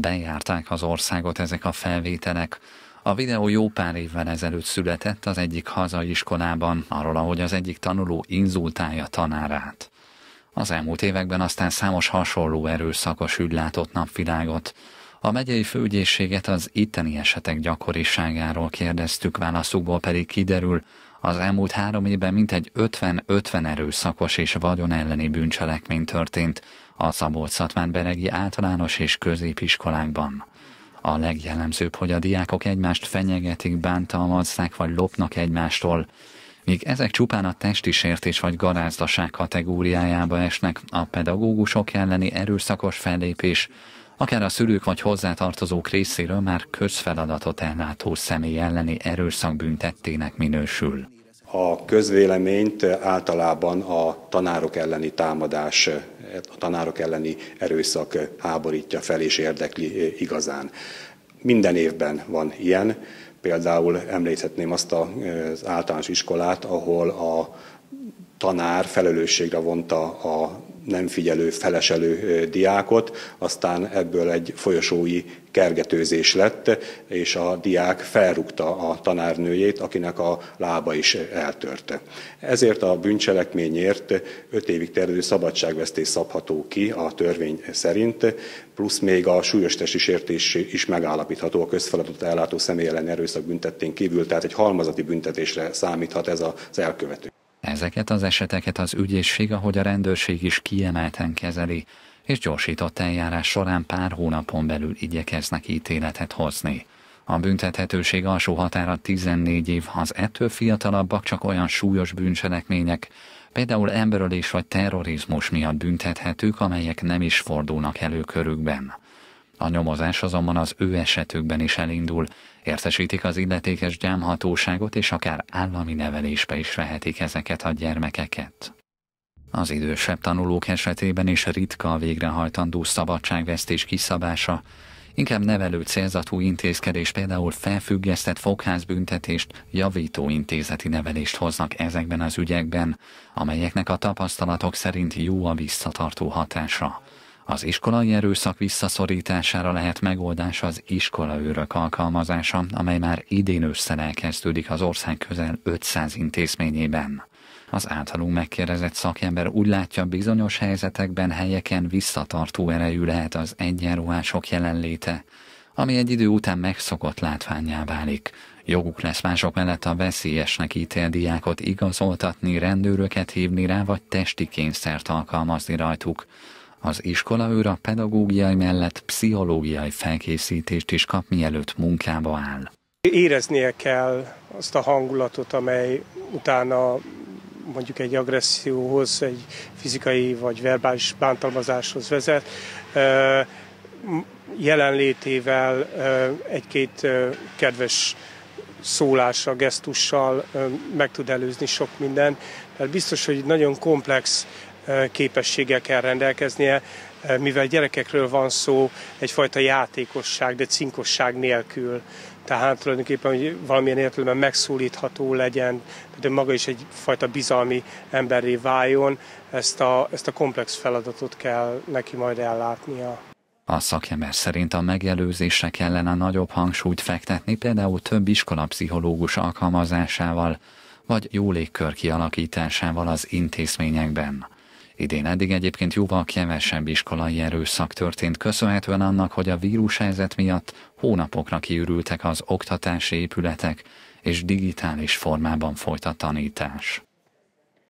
bejárták az országot ezek a felvételek. A videó jó pár évvel ezelőtt született az egyik hazai iskolában, arról, ahogy az egyik tanuló inzultálja tanárát. Az elmúlt években aztán számos hasonló erőszakos ügy látott napvilágot, a megyei főügyészséget az itteni esetek gyakoriságáról kérdeztük, válaszukból pedig kiderül, az elmúlt három évben mintegy 50-50 erőszakos és vagyon elleni bűncselekmény történt a Szabolcs-Szatmán Beregi általános és középiskolákban. A legjellemzőbb, hogy a diákok egymást fenyegetik, bántalmazzák vagy lopnak egymástól. Míg ezek csupán a testi sértés vagy garázdaság kategóriájába esnek, a pedagógusok elleni erőszakos fellépés akár a szülők vagy hozzátartozók részéről már közfeladatot ellátó személy elleni erőszak büntettének minősül. A közvéleményt általában a tanárok elleni támadás, a tanárok elleni erőszak háborítja fel és érdekli igazán. Minden évben van ilyen, például említhetném azt az általános iskolát, ahol a tanár felelősségre vonta a nem figyelő, feleselő diákot, aztán ebből egy folyosói kergetőzés lett, és a diák felrúgta a tanárnőjét, akinek a lába is eltörte. Ezért a bűncselekményért 5 évig terjedő szabadságvesztés szabható ki a törvény szerint, plusz még a súlyos testi sértés is megállapítható a közfeladatot ellátó személy ellen erőszak büntettén kívül, tehát egy halmazati büntetésre számíthat ez az elkövető. Ezeket az eseteket az ügyészség, ahogy a rendőrség is kiemelten kezeli, és gyorsított eljárás során pár hónapon belül igyekeznek ítéletet hozni. A büntethetőség alsó határa 14 év, az ettől fiatalabbak csak olyan súlyos bűncselekmények, például emberölés vagy terrorizmus miatt büntethetők, amelyek nem is fordulnak elő körükben. A nyomozás azonban az ő esetükben is elindul, értesítik az illetékes gyámhatóságot, és akár állami nevelésbe is vehetik ezeket a gyermekeket. Az idősebb tanulók esetében is ritka a végrehajtandó szabadságvesztés kiszabása, inkább nevelő célzatú intézkedés, például felfüggesztett fogházbüntetést, javító intézeti nevelést hoznak ezekben az ügyekben, amelyeknek a tapasztalatok szerint jó a visszatartó hatása. Az iskolai erőszak visszaszorítására lehet megoldás az iskolaőrök alkalmazása, amely már idén ősszel elkezdődik az ország közel 500 intézményében. Az általunk megkérdezett szakember úgy látja, bizonyos helyzetekben, helyeken visszatartó erejű lehet az egyenruhások jelenléte, ami egy idő után megszokott látványá válik. Joguk lesz mások mellett a veszélyesnek ítél diákot igazoltatni, rendőröket hívni rá, vagy testi kényszert alkalmazni rajtuk. Az iskolaőr a pedagógiai mellett pszichológiai felkészítést is kap, mielőtt munkába áll. Éreznie kell azt a hangulatot, amely utána mondjuk egy agresszióhoz, egy fizikai vagy verbális bántalmazáshoz vezet. Jelenlétével egy-két kedves szólással, gesztussal meg tud előzni sok minden. Mert biztos, hogy nagyon komplex képességgel kell rendelkeznie, mivel gyerekekről van szó, egyfajta játékosság, de cinkosság nélkül. Tehát tulajdonképpen, hogy valamilyen értelemben megszólítható legyen, de maga is egyfajta bizalmi emberré váljon, ezt a, ezt a komplex feladatot kell neki majd ellátnia. A szakember szerint a megjelőzésre kellene nagyobb hangsúlyt fektetni, például több iskolapszichológus alkalmazásával, vagy jó légkör kialakításával az intézményekben. Idén eddig egyébként jóval kevesebb iskolai erőszak történt, köszönhetően annak, hogy a helyzet miatt hónapokra kiürültek az oktatási épületek, és digitális formában folyt a tanítás.